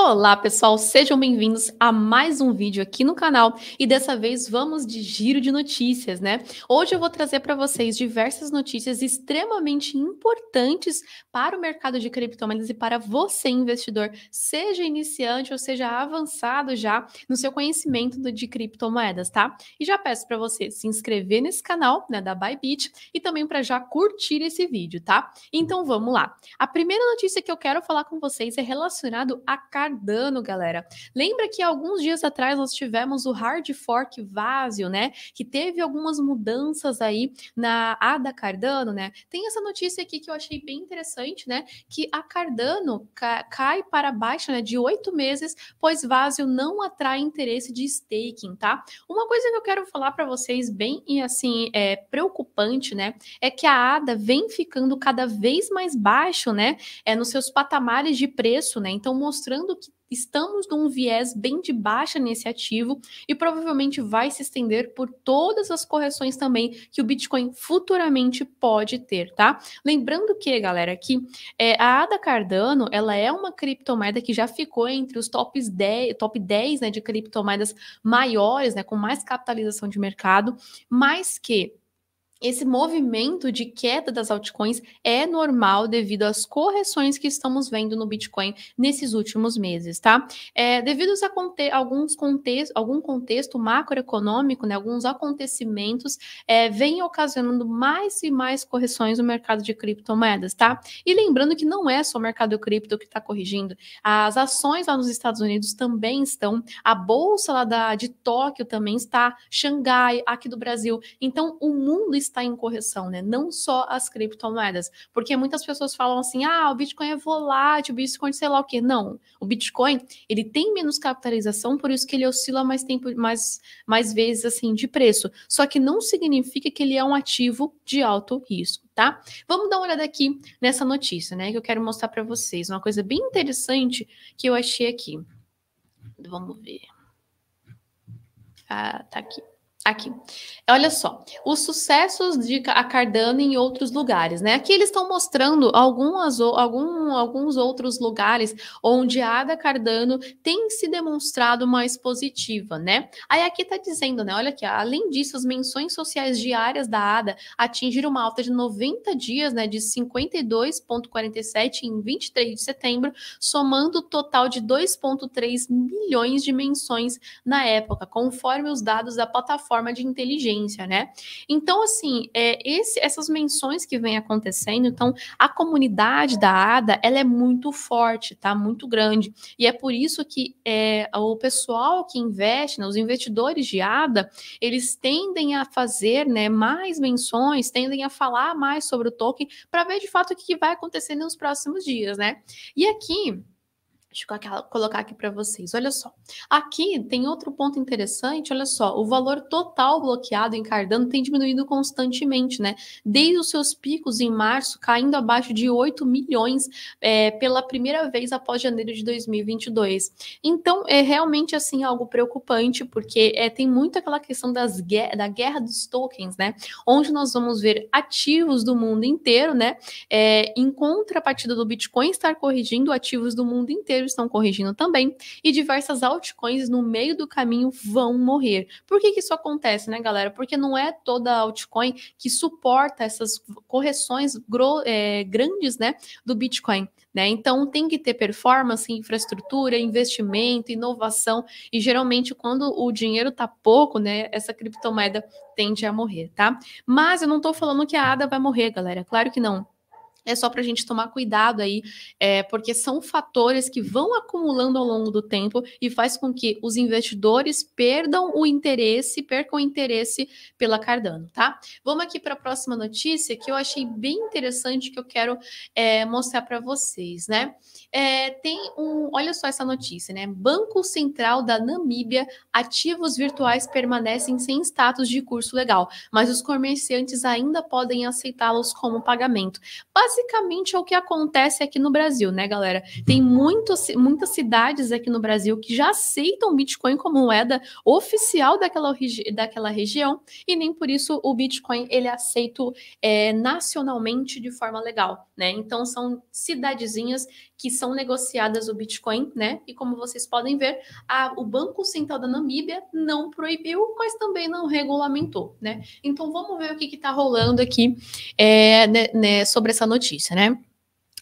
Olá, pessoal, sejam bem-vindos a mais um vídeo aqui no canal e dessa vez vamos de giro de notícias, né? Hoje eu vou trazer para vocês diversas notícias extremamente importantes para o mercado de criptomoedas e para você, investidor, seja iniciante ou seja avançado já no seu conhecimento de criptomoedas, tá? E já peço para você se inscrever nesse canal, né, da Bybit e também para já curtir esse vídeo, tá? Então vamos lá. A primeira notícia que eu quero falar com vocês é relacionado a Cardano, galera. Lembra que alguns dias atrás nós tivemos o hard fork Vazio, né? Que teve algumas mudanças aí na ADA Cardano, né? Tem essa notícia aqui que eu achei bem interessante, né? Que a Cardano cai para baixo, né? De oito meses, pois Vazio não atrai interesse de staking, tá? Uma coisa que eu quero falar para vocês bem e assim é preocupante, né? É que a ADA vem ficando cada vez mais baixo, né? É nos seus patamares de preço, né? Então mostrando que estamos num viés bem de baixa nesse ativo e provavelmente vai se estender por todas as correções também que o Bitcoin futuramente pode ter, tá? Lembrando que, galera, que é, a ADA Cardano, ela é uma criptomoeda que já ficou entre os tops 10, top 10 né, de criptomoedas maiores, né, com mais capitalização de mercado, mas que esse movimento de queda das altcoins é normal devido às correções que estamos vendo no Bitcoin nesses últimos meses, tá? É, devido a conte alguns contextos, algum contexto macroeconômico, né, alguns acontecimentos é, vêm ocasionando mais e mais correções no mercado de criptomoedas, tá? E lembrando que não é só o mercado cripto que está corrigindo, as ações lá nos Estados Unidos também estão, a bolsa lá da, de Tóquio também está, Xangai, aqui do Brasil. Então, o mundo está está em correção, né? Não só as criptomoedas. Porque muitas pessoas falam assim: ah, o Bitcoin é volátil, o Bitcoin sei lá o quê. Não. O Bitcoin, ele tem menos capitalização, por isso que ele oscila mais tempo, mais, mais vezes assim de preço. Só que não significa que ele é um ativo de alto risco, tá? Vamos dar uma olhada aqui nessa notícia, né? Que eu quero mostrar para vocês uma coisa bem interessante que eu achei aqui. Vamos ver. Ah, tá aqui. Aqui. Olha só, os sucessos de a Cardano em outros lugares, né? Aqui eles estão mostrando algumas, algum, alguns outros lugares onde a Ada Cardano tem se demonstrado mais positiva, né? Aí aqui está dizendo, né? Olha aqui, além disso, as menções sociais diárias da Ada atingiram uma alta de 90 dias, né? De 52,47 em 23 de setembro, somando o total de 2,3 milhões de menções na época, conforme os dados da plataforma forma de inteligência, né? Então, assim, é, esse, essas menções que vem acontecendo, então, a comunidade da ADA, ela é muito forte, tá? Muito grande. E é por isso que é, o pessoal que investe, né, os investidores de ADA, eles tendem a fazer né, mais menções, tendem a falar mais sobre o token, para ver de fato o que vai acontecer nos próximos dias, né? E aqui. Deixa eu colocar aqui para vocês. Olha só. Aqui tem outro ponto interessante. Olha só. O valor total bloqueado em Cardano tem diminuído constantemente, né? Desde os seus picos em março, caindo abaixo de 8 milhões é, pela primeira vez após janeiro de 2022. Então, é realmente, assim, algo preocupante, porque é, tem muito aquela questão das, da guerra dos tokens, né? Onde nós vamos ver ativos do mundo inteiro, né? É, em contrapartida do Bitcoin estar corrigindo ativos do mundo inteiro estão corrigindo também, e diversas altcoins no meio do caminho vão morrer. Por que, que isso acontece, né, galera? Porque não é toda altcoin que suporta essas correções é, grandes, né, do Bitcoin. Né? Então tem que ter performance, infraestrutura, investimento, inovação e geralmente quando o dinheiro tá pouco, né, essa criptomoeda tende a morrer, tá? Mas eu não tô falando que a ADA vai morrer, galera. Claro que não é só para a gente tomar cuidado aí, é, porque são fatores que vão acumulando ao longo do tempo e faz com que os investidores perdam o interesse, percam o interesse pela Cardano, tá? Vamos aqui para a próxima notícia que eu achei bem interessante que eu quero é, mostrar para vocês, né? É, tem um, olha só essa notícia, né? Banco Central da Namíbia, ativos virtuais permanecem sem status de curso legal, mas os comerciantes ainda podem aceitá-los como pagamento. Mas basicamente é o que acontece aqui no Brasil, né, galera? Tem muitos, muitas cidades aqui no Brasil que já aceitam Bitcoin como moeda oficial daquela, daquela região e nem por isso o Bitcoin ele é aceito é, nacionalmente de forma legal, né? Então são cidadezinhas que são negociadas o Bitcoin, né? E como vocês podem ver, a, o Banco Central da Namíbia não proibiu, mas também não regulamentou, né? Então vamos ver o que está rolando aqui é, né, né, sobre essa notícia, né?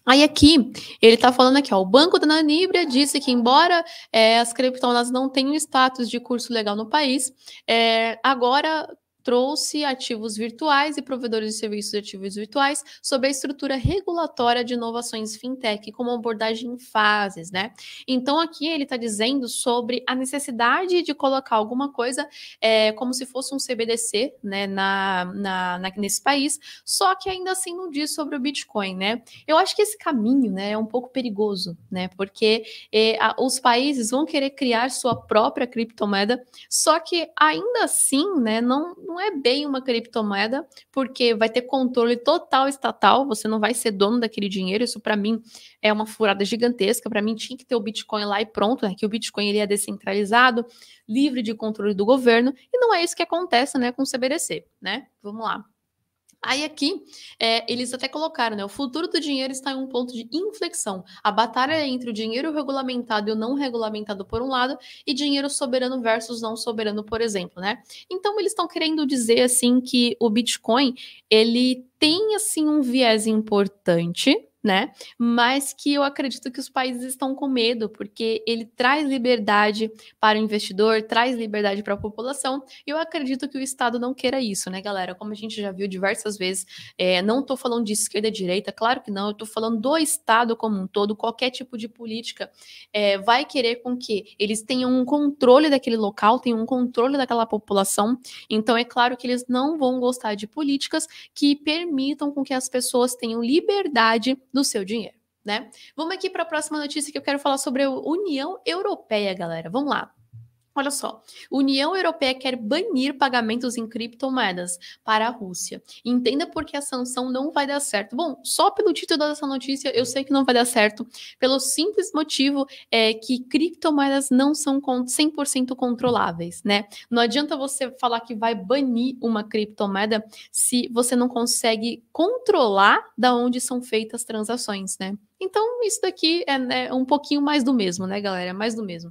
Aí aqui, ele está falando aqui, ó, o Banco da Namíbia disse que embora é, as criptomoedas não tenham status de curso legal no país, é, agora trouxe ativos virtuais e provedores de serviços de ativos virtuais sob a estrutura regulatória de inovações fintech, como abordagem em fases, né? Então, aqui ele está dizendo sobre a necessidade de colocar alguma coisa é, como se fosse um CBDC, né, na, na, na, nesse país, só que ainda assim não diz sobre o Bitcoin, né? Eu acho que esse caminho, né, é um pouco perigoso, né? Porque é, a, os países vão querer criar sua própria criptomoeda, só que ainda assim, né, não, não não é bem uma criptomoeda, porque vai ter controle total estatal, você não vai ser dono daquele dinheiro. Isso para mim é uma furada gigantesca. Para mim tinha que ter o Bitcoin lá e pronto, né? Que o Bitcoin ele é descentralizado, livre de controle do governo, e não é isso que acontece, né, com o CBDC, né? Vamos lá. Aí aqui, é, eles até colocaram, né? O futuro do dinheiro está em um ponto de inflexão. A batalha é entre o dinheiro regulamentado e o não regulamentado por um lado e dinheiro soberano versus não soberano, por exemplo, né? Então eles estão querendo dizer assim que o Bitcoin, ele tem assim um viés importante, né? Mas que eu acredito que os países estão com medo, porque ele traz liberdade para o investidor, traz liberdade para a população, e eu acredito que o Estado não queira isso, né, galera? Como a gente já viu diversas vezes, é, não estou falando de esquerda e direita, claro que não, eu estou falando do Estado como um todo, qualquer tipo de política é, vai querer com que eles tenham um controle daquele local, tenham um controle daquela população, então é claro que eles não vão gostar de políticas que permitam com que as pessoas tenham liberdade no seu dinheiro. Né? Vamos aqui para a próxima notícia que eu quero falar sobre a União Europeia, galera. Vamos lá. Olha só, União Europeia quer banir pagamentos em criptomoedas para a Rússia. Entenda por que a sanção não vai dar certo. Bom, só pelo título dessa notícia eu sei que não vai dar certo, pelo simples motivo é que criptomoedas não são 100% controláveis, né? Não adianta você falar que vai banir uma criptomoeda se você não consegue controlar da onde são feitas transações, né? Então, isso daqui é, é um pouquinho mais do mesmo, né, galera? É mais do mesmo.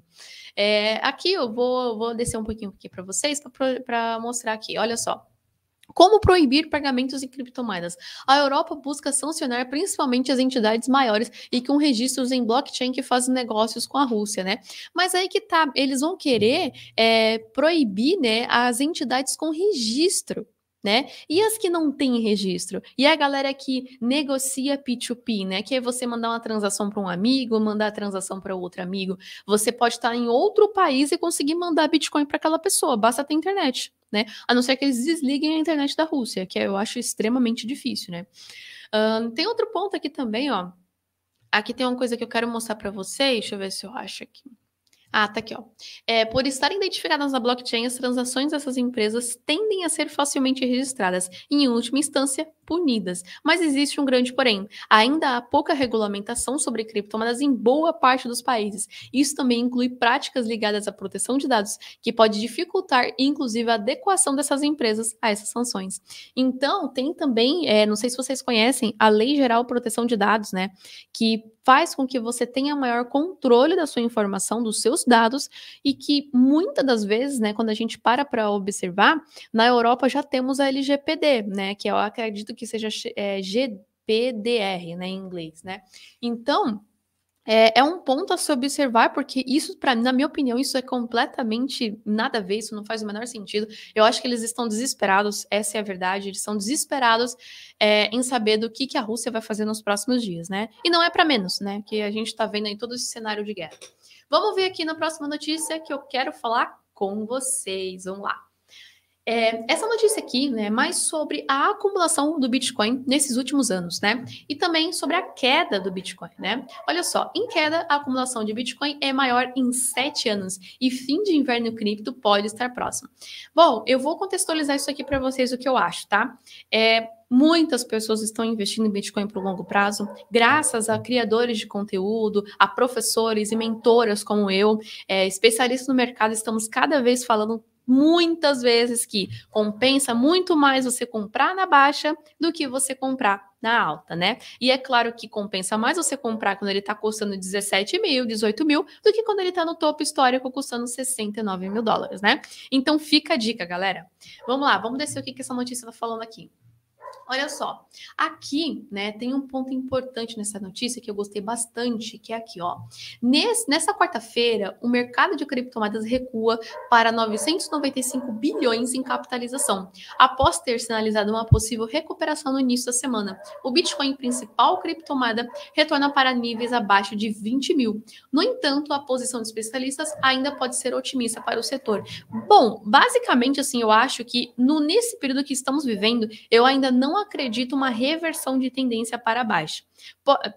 É, aqui eu vou, vou descer um pouquinho aqui para vocês para mostrar aqui. Olha só. Como proibir pagamentos em criptomoedas? A Europa busca sancionar principalmente as entidades maiores e com registros em blockchain que fazem negócios com a Rússia, né? Mas aí que tá, eles vão querer é, proibir né, as entidades com registro né? E as que não têm registro? E a galera que negocia P2P, né? Que é você mandar uma transação para um amigo, mandar a transação para outro amigo. Você pode estar em outro país e conseguir mandar Bitcoin para aquela pessoa, basta ter internet, né? A não ser que eles desliguem a internet da Rússia, que eu acho extremamente difícil, né? Uh, tem outro ponto aqui também, ó. Aqui tem uma coisa que eu quero mostrar para vocês. Deixa eu ver se eu acho aqui. Ah, tá aqui, ó. É, por estarem identificadas na blockchain, as transações dessas empresas tendem a ser facilmente registradas e, em última instância, punidas. Mas existe um grande porém. Ainda há pouca regulamentação sobre criptomoedas em boa parte dos países. Isso também inclui práticas ligadas à proteção de dados, que pode dificultar, inclusive, a adequação dessas empresas a essas sanções. Então, tem também, é, não sei se vocês conhecem, a Lei Geral de Proteção de Dados, né? Que faz com que você tenha maior controle da sua informação, dos seus dados, e que muitas das vezes, né, quando a gente para para observar, na Europa já temos a LGPD, né, que eu acredito que seja é, GDPR, né, em inglês, né. Então, é, é, um ponto a se observar, porque isso, para na minha opinião, isso é completamente nada a ver, isso não faz o menor sentido. Eu acho que eles estão desesperados, essa é a verdade, eles estão desesperados é, em saber do que, que a Rússia vai fazer nos próximos dias, né? E não é para menos, né? Que a gente está vendo aí todo esse cenário de guerra. Vamos ver aqui na próxima notícia que eu quero falar com vocês. Vamos lá. É, essa notícia aqui né, é mais sobre a acumulação do Bitcoin nesses últimos anos, né? E também sobre a queda do Bitcoin, né? Olha só, em queda, a acumulação de Bitcoin é maior em sete anos e fim de inverno cripto pode estar próximo. Bom, eu vou contextualizar isso aqui para vocês o que eu acho, tá? É, Muitas pessoas estão investindo em Bitcoin para o longo prazo, graças a criadores de conteúdo, a professores e mentoras como eu, é, especialistas no mercado, estamos cada vez falando muitas vezes que compensa muito mais você comprar na baixa do que você comprar na alta, né? E é claro que compensa mais você comprar quando ele tá custando 17 mil, 18 mil, do que quando ele tá no topo histórico custando 69 mil dólares, né? Então fica a dica, galera. Vamos lá, vamos descer o que, que essa notícia tá falando aqui. Olha só, aqui, né, tem um ponto importante nessa notícia que eu gostei bastante, que é aqui, ó. Nesse, nessa quarta-feira, o mercado de criptomoedas recua para 995 bilhões em capitalização, após ter sinalizado uma possível recuperação no início da semana. O Bitcoin, principal criptomoeda, retorna para níveis abaixo de 20 mil. No entanto, a posição de especialistas ainda pode ser otimista para o setor. Bom, basicamente, assim, eu acho que no nesse período que estamos vivendo, eu ainda não não acredita uma reversão de tendência para baixo,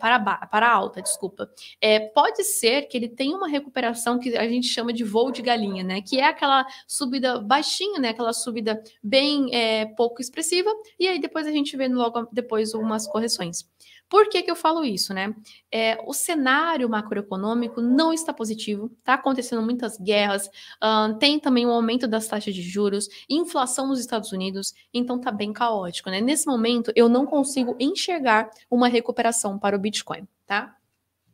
para, ba para alta, desculpa. É, pode ser que ele tenha uma recuperação que a gente chama de voo de galinha, né? Que é aquela subida baixinha, né? Aquela subida bem é, pouco expressiva, e aí depois a gente vê logo depois algumas correções. Por que, que eu falo isso, né? É, o cenário macroeconômico não está positivo, está acontecendo muitas guerras, uh, tem também o um aumento das taxas de juros, inflação nos Estados Unidos, então tá bem caótico, né? Nesse momento, eu não consigo enxergar uma recuperação para o Bitcoin, tá?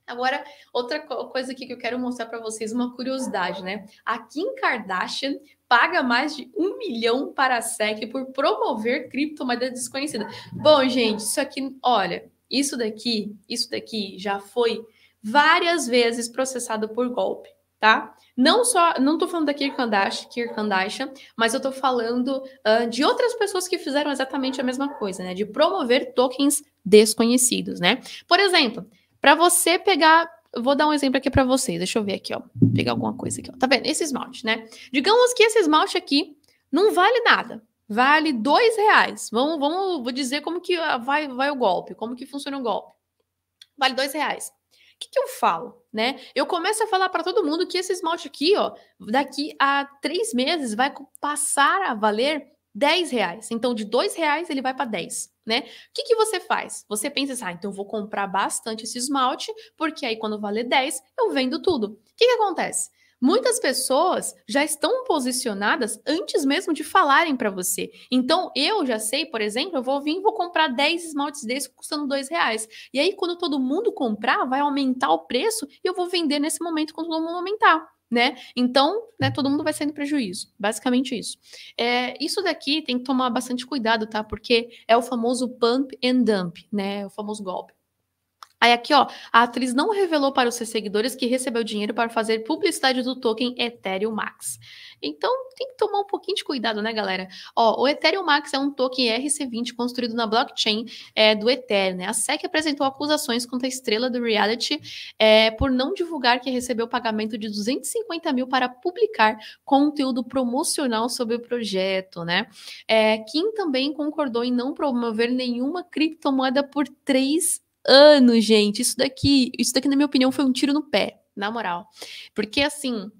Agora, outra coisa aqui que eu quero mostrar para vocês, uma curiosidade, né? A Kim Kardashian paga mais de um milhão para a SEC por promover criptomoeda desconhecida. Bom, gente, isso aqui, olha, isso daqui, isso daqui já foi várias vezes processado por golpe, tá? Não só, não tô falando da Kirkandash, Kirkandasha, mas eu tô falando uh, de outras pessoas que fizeram exatamente a mesma coisa, né? De promover tokens desconhecidos, né? Por exemplo, para você pegar vou dar um exemplo aqui para vocês. Deixa eu ver aqui, ó. Pegar alguma coisa aqui, ó. Tá vendo? Esse esmalte, né? Digamos que esse esmalte aqui não vale nada vale dois reais. Vamos, vamos, vou dizer como que ah, vai, vai o golpe, como que funciona o golpe. Vale dois reais. O que, que eu falo, né? Eu começo a falar para todo mundo que esse esmalte aqui, ó, daqui a três meses vai passar a valer 10 reais. Então, de 2 reais ele vai para 10, né? O que, que você faz? Você pensa assim, ah, então eu vou comprar bastante esse esmalte, porque aí quando valer 10, eu vendo tudo. O que, que acontece? Muitas pessoas já estão posicionadas antes mesmo de falarem para você. Então, eu já sei, por exemplo, eu vou vir e vou comprar 10 esmaltes desses custando 2 reais. E aí, quando todo mundo comprar, vai aumentar o preço e eu vou vender nesse momento quando todo mundo aumentar. Né? Então, né, todo mundo vai saindo prejuízo. Basicamente isso. É, isso daqui tem que tomar bastante cuidado, tá? Porque é o famoso pump and dump, né? É o famoso golpe. Aí aqui, ó, a atriz não revelou para os seus seguidores que recebeu dinheiro para fazer publicidade do token Ethereum Max. Então, tem que tomar um pouquinho de cuidado, né, galera? Ó, o Ethereum Max é um token RC20 construído na blockchain é, do Ethereum, né? A SEC apresentou acusações contra a estrela do reality é, por não divulgar que recebeu pagamento de 250 mil para publicar conteúdo promocional sobre o projeto, né? É, Kim também concordou em não promover nenhuma criptomoeda por três anos, gente. Isso daqui, isso daqui, na minha opinião, foi um tiro no pé, na moral. Porque assim.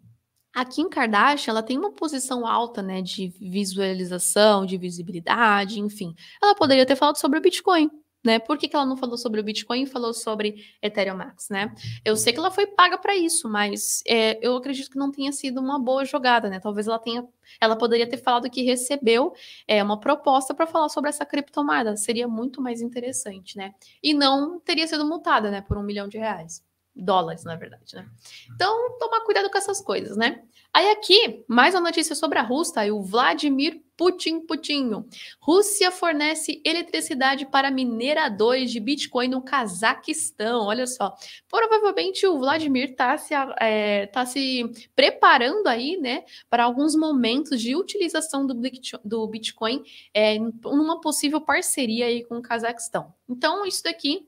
A Kim Kardashian, ela tem uma posição alta, né, de visualização, de visibilidade, enfim. Ela poderia ter falado sobre o Bitcoin, né? Por que, que ela não falou sobre o Bitcoin e falou sobre Ethereum Max, né? Eu sei que ela foi paga para isso, mas é, eu acredito que não tenha sido uma boa jogada, né? Talvez ela tenha, ela poderia ter falado que recebeu é, uma proposta para falar sobre essa criptomoeda, seria muito mais interessante, né? E não teria sido multada, né, por um milhão de reais dólares, na verdade, né? Então, tomar cuidado com essas coisas, né? Aí aqui, mais uma notícia sobre a Rússia e o Vladimir Putin Putinho. Rússia fornece eletricidade para mineradores de Bitcoin no Cazaquistão. Olha só. Provavelmente o Vladimir está se, é, tá se preparando aí, né, para alguns momentos de utilização do, do Bitcoin é, numa possível parceria aí com o Cazaquistão. Então, isso daqui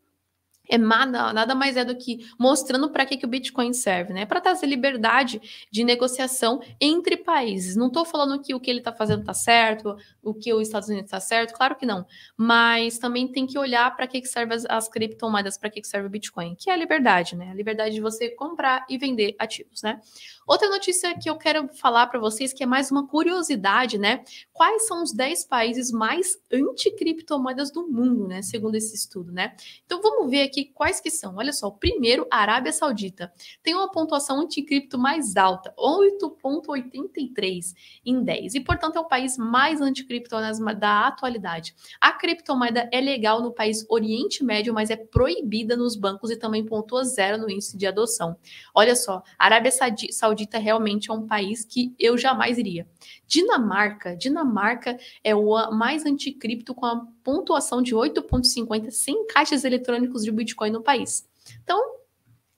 é nada, nada mais é do que mostrando para que, que o Bitcoin serve, né? Para trazer liberdade de negociação entre países. Não estou falando que o que ele está fazendo está certo, o que os Estados Unidos está certo, claro que não. Mas também tem que olhar para que, que serve as, as criptomoedas, para que, que serve o Bitcoin, que é a liberdade, né? A liberdade de você comprar e vender ativos, né? Outra notícia que eu quero falar para vocês, que é mais uma curiosidade, né? Quais são os 10 países mais anticriptomoedas do mundo, né? Segundo esse estudo, né? Então vamos ver aqui quais que são. Olha só, o primeiro, a Arábia Saudita. Tem uma pontuação anticripto mais alta, 8,83 em 10. E, portanto, é o país mais anticripto da atualidade. A criptomoeda é legal no país Oriente Médio, mas é proibida nos bancos e também pontua zero no índice de adoção. Olha só, Arábia Saudita Saudita realmente é um país que eu jamais iria. Dinamarca, Dinamarca é o mais anticripto com a pontuação de 8.50 sem caixas eletrônicos de Bitcoin no país. Então,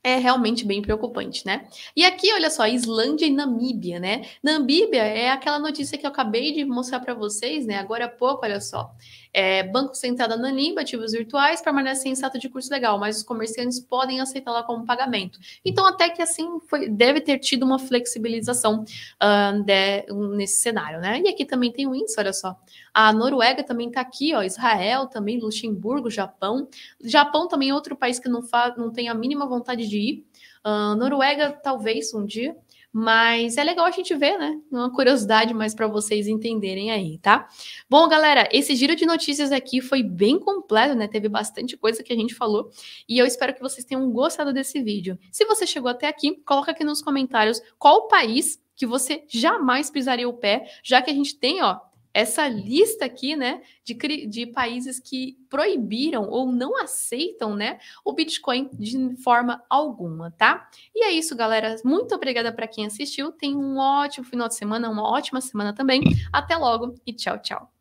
é realmente bem preocupante, né? E aqui, olha só, Islândia e Namíbia, né? Namíbia é aquela notícia que eu acabei de mostrar para vocês, né? Agora há pouco, olha só. É, banco centrado na NIMBA, ativos virtuais, permanece em status de curso legal, mas os comerciantes podem aceitá-la como pagamento. Então, até que assim foi, deve ter tido uma flexibilização de, um, nesse cenário, né? E aqui também tem o índice, olha só. A Noruega também está aqui, ó, Israel também, Luxemburgo, Japão. Japão também é outro país que não, não tem a mínima vontade de ir. Uh, Noruega, talvez um dia, mas é legal a gente ver, né? É uma curiosidade mais para vocês entenderem aí, tá? Bom, galera, esse giro de notícias aqui foi bem completo, né? Teve bastante coisa que a gente falou e eu espero que vocês tenham gostado desse vídeo. Se você chegou até aqui, coloca aqui nos comentários qual país que você jamais pisaria o pé, já que a gente tem, ó, essa lista aqui, né, de, de países que proibiram ou não aceitam, né, o Bitcoin de forma alguma, tá? E é isso, galera. Muito obrigada para quem assistiu. Tenha um ótimo final de semana, uma ótima semana também. Até logo e tchau, tchau.